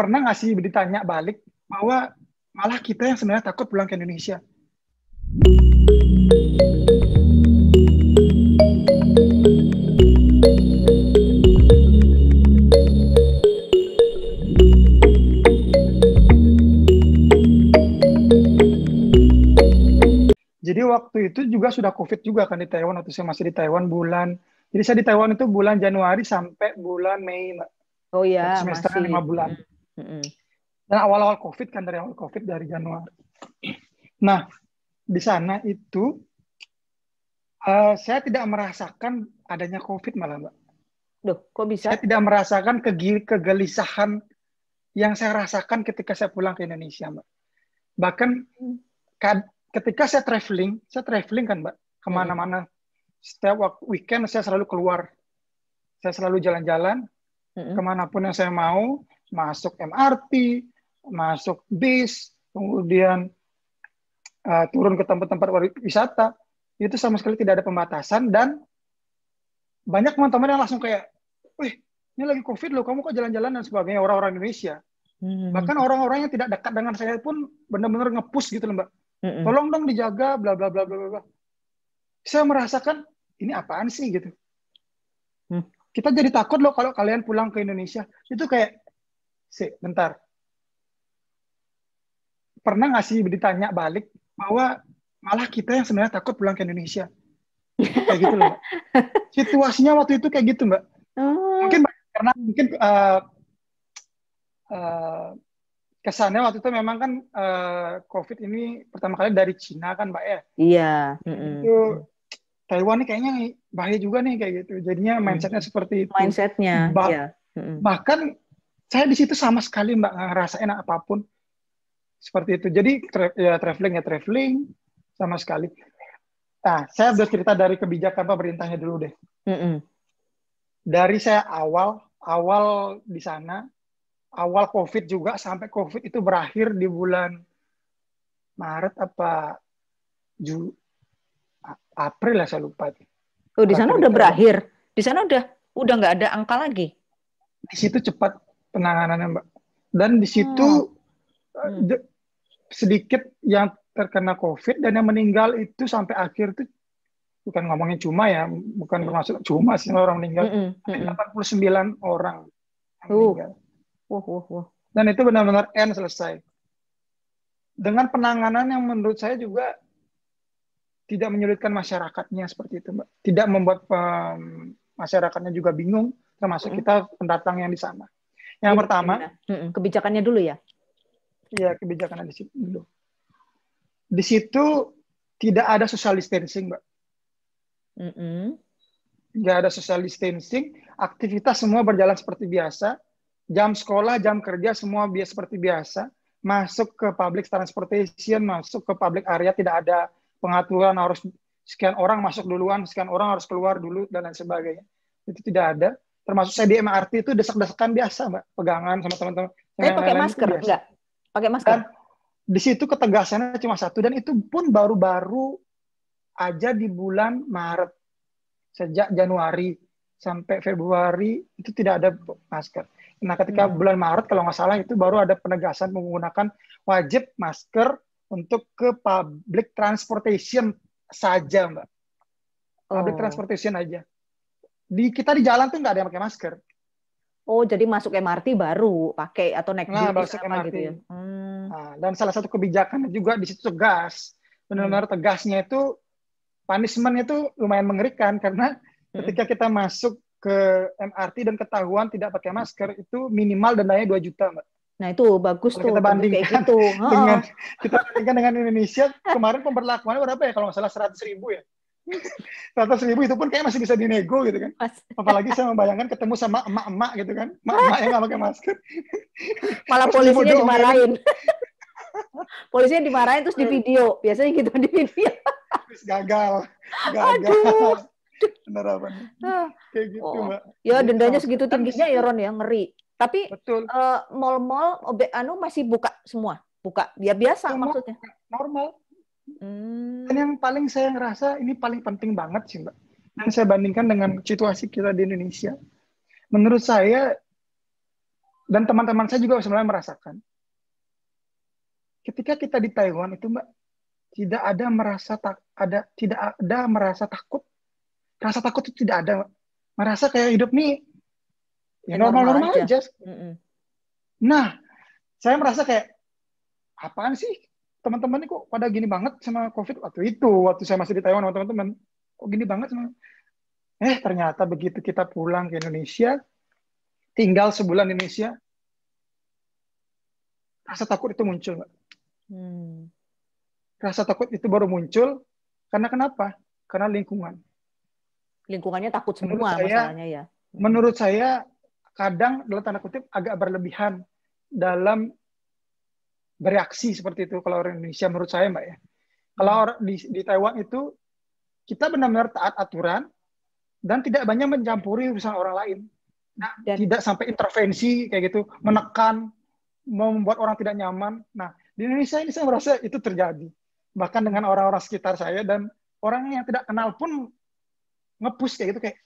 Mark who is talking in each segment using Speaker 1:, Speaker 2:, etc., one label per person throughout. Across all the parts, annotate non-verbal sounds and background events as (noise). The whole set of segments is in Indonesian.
Speaker 1: pernah nggak sih ditanya balik bahwa malah kita yang sebenarnya takut pulang ke Indonesia? Jadi waktu itu juga sudah COVID juga kan di Taiwan waktu saya masih di Taiwan bulan. Jadi saya di Taiwan itu bulan Januari sampai bulan Mei. Oh iya, semester masih. lima bulan. Hmm dan awal-awal COVID kan dari awal COVID dari Januari. Nah, di sana itu uh, saya tidak merasakan adanya COVID malah, Mbak. Duh, kok bisa? Saya tidak merasakan kegil kegelisahan yang saya rasakan ketika saya pulang ke Indonesia, Mbak. Bahkan mm. ketika saya traveling, saya traveling kan, Mbak, kemana-mana. Mm-hmm. Setiap weekend saya selalu keluar. Saya selalu jalan-jalan, mm-hmm. kemanapun yang saya mau masuk MRT, masuk bis, kemudian uh, turun ke tempat-tempat wisata, itu sama sekali tidak ada pembatasan dan banyak teman-teman yang langsung kayak, wih ini lagi covid loh, kamu kok jalan-jalan dan sebagainya orang-orang Indonesia. Hmm. Bahkan orang-orang yang tidak dekat dengan saya pun benar-benar ngepus gitu loh mbak. Hmm. Tolong dong dijaga, bla bla bla bla bla. Saya merasakan ini apaan sih gitu. Hmm. Kita jadi takut loh kalau kalian pulang ke Indonesia. Itu kayak Si, bentar pernah nggak sih ditanya balik bahwa malah kita yang sebenarnya takut pulang ke Indonesia kayak gitu loh mbak. (laughs) situasinya waktu itu kayak gitu mbak oh. mungkin karena mungkin uh, uh, kesannya waktu itu memang kan uh, COVID ini pertama kali dari Cina kan mbak ya iya itu -mm. itu Taiwan ini kayaknya bahaya juga nih kayak gitu jadinya mindsetnya mm. seperti itu mindsetnya bah yeah. mm hmm bahkan saya di situ sama sekali mbak nggak ngerasain apapun seperti itu. Jadi tra ya, traveling ya traveling sama sekali. Nah, saya udah cerita dari kebijakan pemerintahnya dulu deh. Mm -mm. Dari saya awal awal di sana awal COVID juga sampai COVID itu berakhir di bulan Maret apa Ju April lah saya lupa. Oh, di sana udah berakhir. Di sana udah udah nggak ada angka lagi. Di situ cepat penanganannya mbak dan di situ hmm. Eh, hmm. sedikit yang terkena covid dan yang meninggal itu sampai akhir itu bukan ngomongin cuma ya bukan termasuk cuma sih orang meninggal hmm. Hmm. mm 89 orang yang uh. meninggal wah uh, wah uh, wah uh. dan itu benar-benar end selesai dengan penanganan yang menurut saya juga tidak menyulitkan masyarakatnya seperti itu mbak tidak membuat masyarakatnya juga bingung termasuk -hmm. kita pendatang yang di sana yang Jadi, pertama, gimana? kebijakannya dulu ya. Iya, kebijakannya di situ dulu. Di situ tidak ada social distancing, Mbak. Mm -hmm. ada social distancing, aktivitas semua berjalan seperti biasa, jam sekolah, jam kerja semua biasa seperti biasa, masuk ke public transportation, masuk ke public area tidak ada pengaturan harus sekian orang masuk duluan, sekian orang harus keluar dulu dan lain sebagainya. Itu tidak ada termasuk saya di MRT itu desak-desakan biasa mbak pegangan sama teman-teman tapi pakai masker enggak pakai masker kan, di situ ketegasannya cuma satu dan itu pun baru-baru aja di bulan Maret sejak Januari sampai Februari itu tidak ada masker. Nah, ketika hmm. bulan Maret kalau nggak salah itu baru ada penegasan menggunakan wajib masker untuk ke public transportation saja, Mbak. Public oh. transportation aja di kita di jalan tuh nggak ada yang pakai masker. Oh, jadi masuk MRT baru pakai atau naik nah, bus gitu ya. Hmm. Nah, dan salah satu kebijakan juga di situ tegas. Benar-benar hmm. tegasnya itu punishmentnya itu lumayan mengerikan karena hmm. ketika kita masuk ke MRT dan ketahuan tidak pakai masker hmm. itu minimal dananya 2 juta, Mbak. Nah, itu bagus kalau tuh. Kita bandingkan kayak gitu. (laughs) dengan oh. kita bandingkan dengan Indonesia, kemarin pemberlakuannya berapa ya? Kalau nggak salah 100 ribu ya ratus ribu itu pun kayak masih bisa dinego gitu kan. Apalagi saya membayangkan ketemu sama emak-emak gitu kan. Emak-emak yang gak pakai masker. Malah polisinya kan? dimarahin. polisinya dimarahin terus di video. Biasanya gitu
Speaker 2: di video. terus gagal. Gagal. Aduh. apa ah.
Speaker 1: Kayak gitu, oh. Mbak. Ya, dendanya segitu
Speaker 2: tingginya ya, Ron, ya. Ngeri. Tapi mall
Speaker 1: mall uh, anu masih buka semua? Buka. Ya biasa semua maksudnya. Normal Hmm. Dan yang paling saya ngerasa ini paling penting banget sih mbak. Dan saya bandingkan dengan situasi kita di Indonesia. Menurut saya dan teman-teman saya juga sebenarnya merasakan. Ketika kita di Taiwan itu mbak tidak ada merasa tak ada tidak ada merasa takut. Rasa takut itu tidak ada. Merasa kayak hidup nih
Speaker 2: ya normal-normal aja. aja.
Speaker 1: Nah, saya merasa kayak apaan sih teman-teman kok pada gini banget sama COVID waktu itu, waktu saya masih di Taiwan sama teman-teman, kok gini banget sama, eh ternyata begitu kita pulang ke Indonesia, tinggal sebulan di Indonesia, rasa takut itu muncul, Hmm. Rasa takut itu baru muncul, karena kenapa? Karena lingkungan. Lingkungannya takut semua menurut saya, ya. Hmm. Menurut saya, kadang dalam tanda kutip agak berlebihan dalam bereaksi seperti itu kalau orang Indonesia menurut saya mbak ya. Kalau hmm. di, di Taiwan itu kita benar-benar taat aturan dan tidak banyak mencampuri urusan orang lain. Nah, dan, tidak sampai intervensi kayak gitu, menekan, membuat orang tidak nyaman. Nah, di Indonesia ini saya merasa itu terjadi. Bahkan dengan orang-orang sekitar saya dan orang yang tidak kenal pun ngepush kayak gitu kayak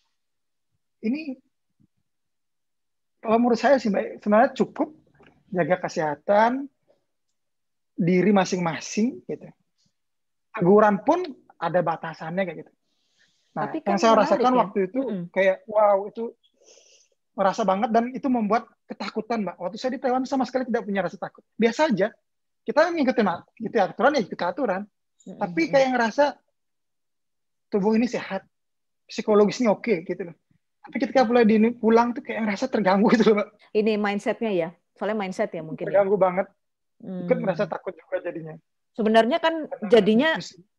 Speaker 1: ini kalau menurut saya sih sebenarnya cukup jaga kesehatan, diri masing-masing gitu. Teguran pun ada batasannya kayak gitu. Nah, Tapi kan yang saya rasakan ya? waktu itu mm. kayak wow itu merasa banget dan itu membuat ketakutan mbak. Waktu saya di Taiwan sama sekali tidak punya rasa takut. Biasa aja. Kita ngikutin gitu aturan ya ikut aturan. Mm. Tapi kayak ngerasa tubuh ini sehat, psikologisnya oke okay, gitu loh. Tapi ketika pulang di pulang tuh kayak ngerasa terganggu gitu loh mbak. Ini mindsetnya ya. Soalnya mindset ya mungkin. Ya. Terganggu ya. banget. Mungkin hmm. merasa takut juga jadinya.
Speaker 2: Sebenarnya kan Karena jadinya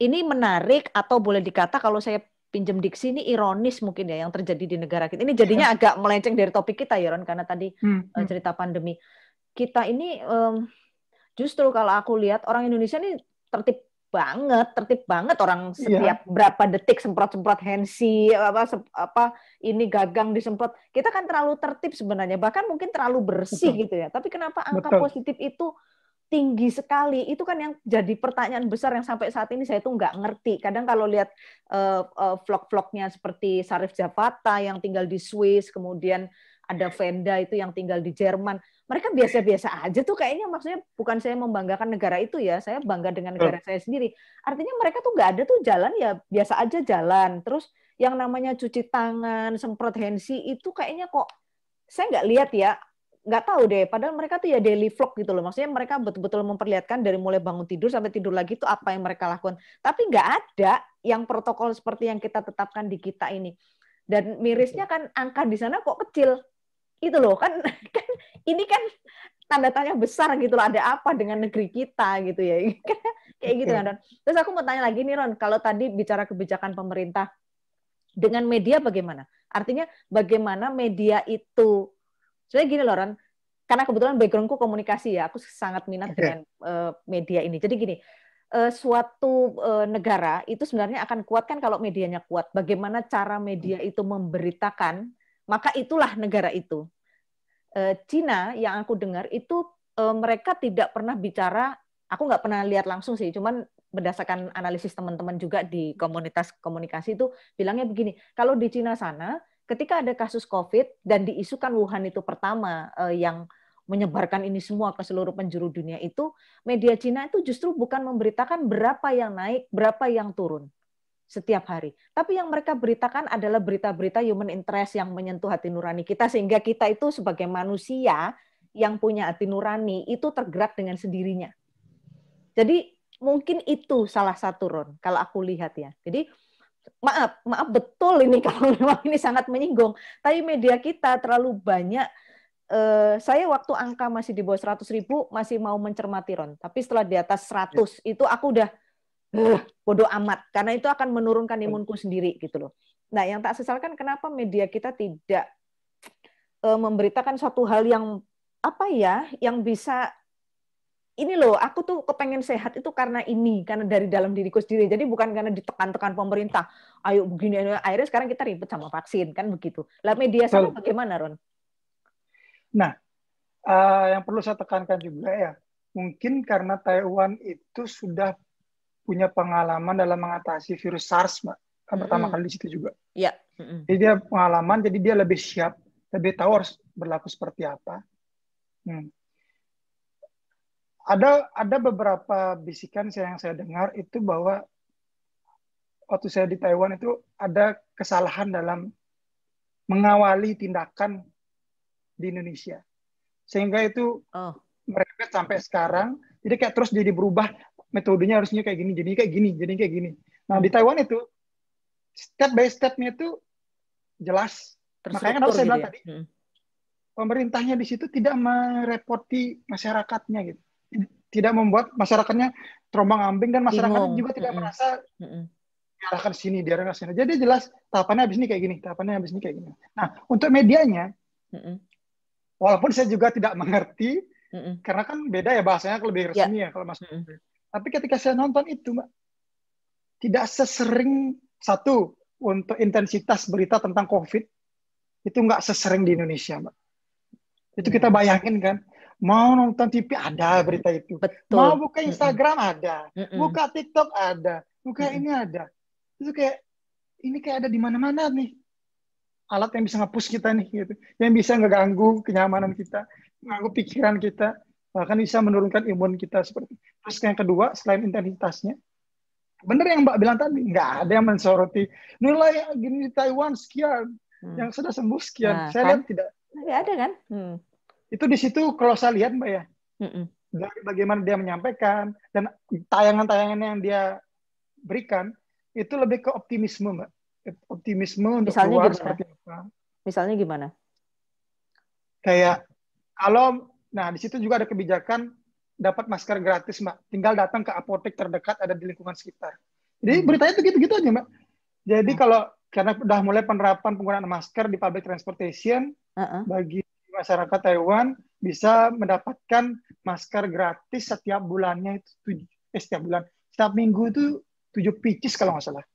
Speaker 2: ini menarik atau boleh dikata kalau saya pinjam diksi ini ironis mungkin ya yang terjadi di negara kita. Ini jadinya iya. agak melenceng dari topik kita ya Ron karena tadi hmm, eh, hmm. cerita pandemi. Kita ini um, justru kalau aku lihat orang Indonesia ini tertib banget, tertib banget orang iya. setiap yeah. berapa detik semprot-semprot hensi apa apa ini gagang disemprot. Kita kan terlalu tertib sebenarnya, bahkan mungkin terlalu bersih Betul. gitu ya. Tapi kenapa angka Betul. positif itu tinggi sekali itu kan yang jadi pertanyaan besar yang sampai saat ini saya tuh nggak ngerti kadang kalau lihat uh, uh, vlog-vlognya seperti Sarif Javata yang tinggal di Swiss kemudian ada Venda itu yang tinggal di Jerman mereka biasa-biasa aja tuh kayaknya maksudnya bukan saya membanggakan negara itu ya saya bangga dengan negara saya sendiri artinya mereka tuh nggak ada tuh jalan ya biasa aja jalan terus yang namanya cuci tangan semprot hensi itu kayaknya kok saya nggak lihat ya nggak tahu deh padahal mereka tuh ya daily vlog gitu loh maksudnya mereka betul-betul memperlihatkan dari mulai bangun tidur sampai tidur lagi itu apa yang mereka lakukan tapi nggak ada yang protokol seperti yang kita tetapkan di kita ini dan mirisnya kan angka di sana kok kecil itu loh kan (laughs) kan ini kan tanda tanya besar gitu loh ada apa dengan negeri kita gitu ya (laughs) kan kayak gitu kan terus aku mau tanya lagi nih Ron kalau tadi bicara kebijakan pemerintah dengan media bagaimana artinya bagaimana media itu Sebenarnya gini loh Ron, karena kebetulan backgroundku komunikasi ya, aku sangat minat okay. dengan uh, media ini. Jadi gini, uh, suatu uh, negara itu sebenarnya akan kuat kan kalau medianya kuat. Bagaimana cara media itu memberitakan, maka itulah negara itu. Uh, Cina yang aku dengar itu uh, mereka tidak pernah bicara. Aku nggak pernah lihat langsung sih, cuman berdasarkan analisis teman-teman juga di komunitas komunikasi itu bilangnya begini, kalau di Cina sana ketika ada kasus COVID dan diisukan Wuhan itu pertama eh, yang menyebarkan ini semua ke seluruh penjuru dunia itu, media Cina itu justru bukan memberitakan berapa yang naik, berapa yang turun setiap hari. Tapi yang mereka beritakan adalah berita-berita human interest yang menyentuh hati nurani kita sehingga kita itu sebagai manusia yang punya hati nurani itu tergerak dengan sendirinya. Jadi mungkin itu salah satu Ron kalau aku lihat ya. Jadi maaf, maaf betul ini (laughs) kalau memang ini sangat menyinggung. Tapi media kita terlalu banyak. Eh, saya waktu angka masih di bawah 100 ribu masih mau mencermati Ron. Tapi setelah di atas 100 ya. itu aku udah uh, bodoh amat karena itu akan menurunkan imunku sendiri gitu loh. Nah yang tak sesalkan kenapa media kita tidak eh, memberitakan suatu hal yang apa ya yang bisa ini loh, aku tuh kepengen sehat itu karena ini, karena dari dalam diriku sendiri. Jadi bukan karena ditekan-tekan pemerintah. Ayo begini, akhirnya sekarang kita ribet sama vaksin kan begitu. Lah media sama bagaimana,
Speaker 1: Ron? Nah, uh, yang perlu saya tekankan juga ya, mungkin karena Taiwan itu sudah punya pengalaman dalam mengatasi virus SARS, mbak, kan mm pertama kali di situ juga.
Speaker 2: Iya. Yeah.
Speaker 1: Jadi dia pengalaman, jadi dia lebih siap, lebih tahu harus berlaku seperti apa. Hmm ada ada beberapa bisikan yang saya dengar itu bahwa waktu saya di Taiwan itu ada kesalahan dalam mengawali tindakan di Indonesia sehingga itu oh. mereka sampai sekarang jadi kayak terus jadi berubah metodenya harusnya kayak gini jadi kayak gini jadi kayak gini nah di Taiwan itu step by stepnya itu jelas makanya kalau saya gitu bilang ya? tadi hmm. pemerintahnya di situ tidak merepoti masyarakatnya gitu tidak membuat masyarakatnya terombang ambing dan masyarakat Bingung. juga tidak mm -hmm. merasa mm -hmm. diarahkan sini diarahkan sini jadi jelas tahapannya habis ini kayak gini tahapannya habis ini kayak gini nah untuk medianya mm -hmm. walaupun saya juga tidak mengerti mm -hmm. karena kan beda ya bahasanya lebih ya. resmi yeah. ya kalau mas mm -hmm. tapi ketika saya nonton itu mbak tidak sesering satu untuk intensitas berita tentang covid itu nggak sesering di Indonesia mbak itu kita bayangin kan Mau nonton TV ada berita itu. Betul. Mau buka Instagram mm -mm. ada, mm buka TikTok ada, buka ini ada. Itu kayak ini kayak ada di mana-mana nih. Alat yang bisa ngapus kita nih gitu. Yang bisa ngeganggu kenyamanan kita, ngeganggu pikiran kita, bahkan bisa menurunkan imun kita seperti. Terus yang kedua selain intensitasnya, bener yang Mbak bilang tadi, nggak ada yang mensoroti nilai gini Taiwan sekian, hmm. yang sudah sembuh sekian. Nah, Saya kan? lihat tidak. Ya ada kan? Hmm. Itu di situ kalau saya lihat Mbak ya, mm dari bagaimana dia menyampaikan dan tayangan-tayangan yang dia berikan itu lebih ke optimisme Mbak. Optimisme untuk Misalnya keluar gimana? seperti apa. Misalnya gimana? Kayak kalau nah di situ juga ada kebijakan dapat masker gratis Mbak. Tinggal datang ke apotek terdekat ada di lingkungan sekitar. Jadi hmm. beritanya itu gitu-gitu aja Mbak. Jadi hmm. kalau karena sudah mulai penerapan penggunaan masker di public transportation uh-uh. bagi masyarakat Taiwan bisa mendapatkan masker gratis setiap bulannya itu eh, setiap bulan setiap minggu itu tujuh pieces kalau nggak salah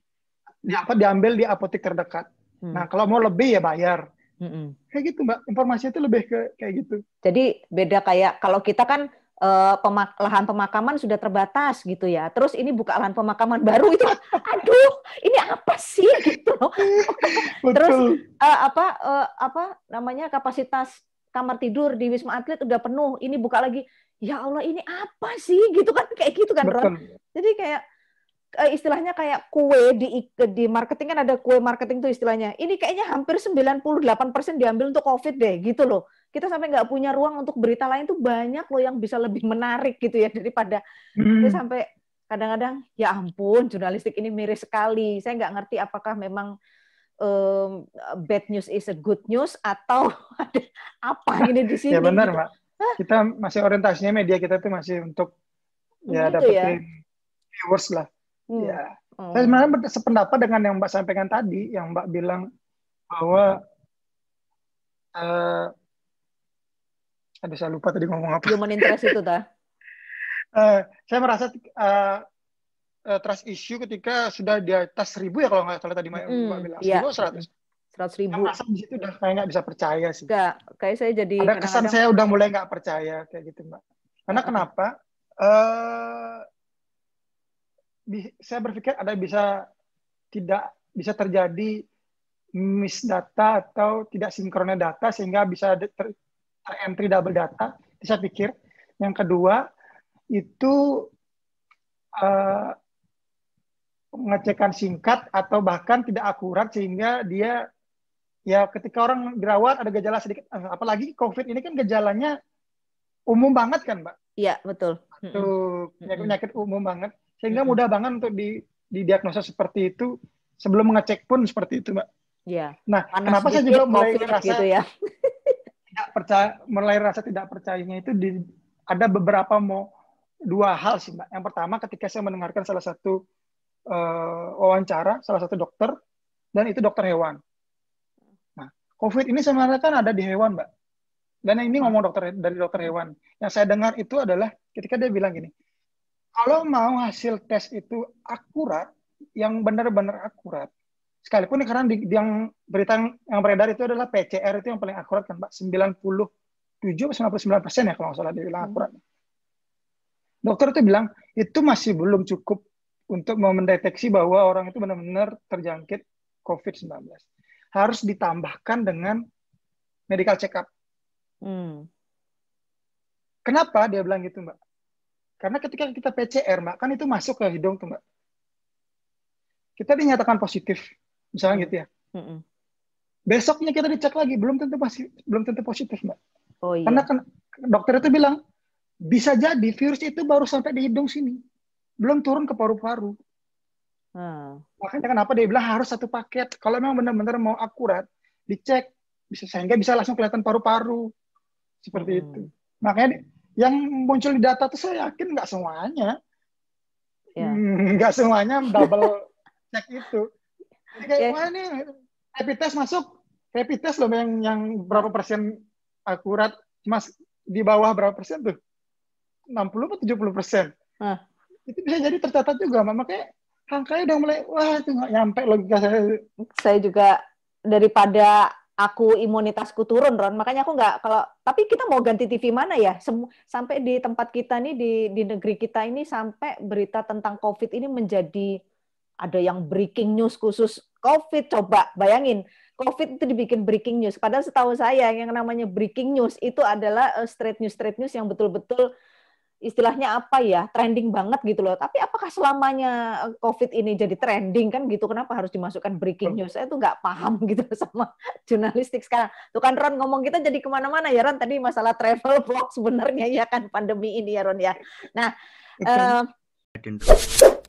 Speaker 1: dapat ya. diambil di apotek terdekat. Hmm. Nah kalau mau lebih ya bayar. Hmm. Kayak gitu mbak, informasi itu lebih ke kayak gitu.
Speaker 2: Jadi beda kayak kalau kita kan uh, pemak lahan pemakaman sudah terbatas gitu ya. Terus ini buka lahan pemakaman baru itu, (laughs) aduh, ini apa sih (laughs) gitu (laughs) Terus uh, apa uh, apa namanya kapasitas kamar tidur di Wisma Atlet udah penuh, ini buka lagi. Ya Allah, ini apa sih? (laughs) Gitu kan kayak gitu kan, Ron. Jadi kayak eh, istilahnya kayak kue di di marketing kan ada kue marketing tuh istilahnya. Ini kayaknya hampir 98% diambil untuk Covid deh, gitu loh. Kita sampai nggak punya ruang untuk berita lain tuh banyak loh yang bisa lebih menarik gitu ya daripada hmm. sampai kadang-kadang ya ampun jurnalistik ini miris sekali. Saya nggak ngerti apakah memang um, bad news is a good news atau (laughs) ada apa ini di ya, sini? ya benar, gitu.
Speaker 1: Mbak. Kita masih orientasinya media kita itu masih untuk ya gitu ya? dapetin ya? viewers lah. Hmm. Ya. Hmm. Saya sebenarnya sependapat dengan yang Mbak sampaikan tadi, yang Mbak bilang bahwa uh, eh, ada saya lupa tadi ngomong apa. Human interest itu, dah. uh, (laughs) eh, saya merasa uh, uh, trust issue ketika sudah di atas seribu ya kalau nggak salah tadi mm, Mbak bilang iya. seribu seratus seratus ribu. Nah, di situ udah kayak nggak bisa percaya sih.
Speaker 2: Gak, kayak saya jadi. Ada kesan kadang... saya udah mulai nggak
Speaker 1: percaya kayak gitu Mbak. Karena uh kenapa? Uh, saya berpikir ada bisa tidak bisa terjadi miss data atau tidak sinkronnya data sehingga bisa ter, entry double data. saya pikir. Yang kedua itu uh, pengecekan singkat atau bahkan tidak akurat sehingga dia ya ketika orang dirawat ada gejala sedikit eh, apalagi covid ini kan gejalanya umum banget kan mbak iya betul tuh penyakit penyakit umum banget sehingga mudah banget untuk di didiagnosa seperti itu sebelum mengecek pun seperti itu mbak iya nah Panas kenapa saya juga mulai merasa gitu ya tidak percaya mulai rasa tidak percayanya itu di ada beberapa mau dua hal sih mbak yang pertama ketika saya mendengarkan salah satu uh, wawancara salah satu dokter dan itu dokter hewan. Nah, COVID ini sebenarnya kan ada di hewan, Mbak. Dan ini hmm. ngomong dokter dari dokter hewan. Yang saya dengar itu adalah ketika dia bilang gini, kalau mau hasil tes itu akurat, yang benar-benar akurat, sekalipun karena di, di yang berita yang, yang beredar itu adalah PCR itu yang paling akurat kan, mbak. 97 99 persen ya kalau nggak salah dia bilang hmm. akurat. Dokter itu bilang itu masih belum cukup untuk mendeteksi bahwa orang itu benar-benar terjangkit COVID-19. Harus ditambahkan dengan medical check-up. Hmm. Kenapa dia bilang gitu, Mbak? Karena ketika kita PCR, Mbak, kan itu masuk ke hidung tuh, Mbak. Kita dinyatakan positif, misalnya hmm. gitu ya. Hmm. Besoknya kita dicek lagi, belum tentu masih belum tentu positif, Mbak. Oh iya. Karena kan dokter itu bilang bisa jadi virus itu baru sampai di hidung sini belum turun ke paru-paru. Hmm. Makanya kenapa dia bilang harus satu paket. Kalau memang benar-benar mau akurat, dicek bisa sehingga bisa langsung kelihatan paru-paru seperti hmm. itu. Makanya yang muncul di data tuh saya yakin nggak semuanya, yeah. Hmm, nggak semuanya double (laughs) cek itu. Jadi kayak yeah. ini rapid test masuk, rapid test loh yang yang berapa persen akurat, mas di bawah berapa persen tuh? 60 atau 70 persen. Huh itu bisa jadi tercatat juga makanya angkanya udah mulai wah itu nggak nyampe logika saya saya juga daripada
Speaker 2: aku imunitasku turun Ron makanya aku nggak kalau tapi kita mau ganti TV mana ya Sem sampai di tempat kita nih di di negeri kita ini sampai berita tentang COVID ini menjadi ada yang breaking news khusus COVID coba bayangin COVID itu dibikin breaking news padahal setahu saya yang namanya breaking news itu adalah eh, straight news straight news yang betul-betul istilahnya apa ya trending banget gitu loh. Tapi apakah selamanya eh, COVID ini jadi trending kan gitu? Kenapa harus dimasukkan breaking news? Saya tuh nggak paham (laughs) gitu sama jurnalistik sekarang. Tuh kan Ron ngomong kita jadi kemana-mana ya Ron tadi masalah travel box sebenarnya ya kan pandemi ini ya Ron ya. Nah.
Speaker 1: Uh,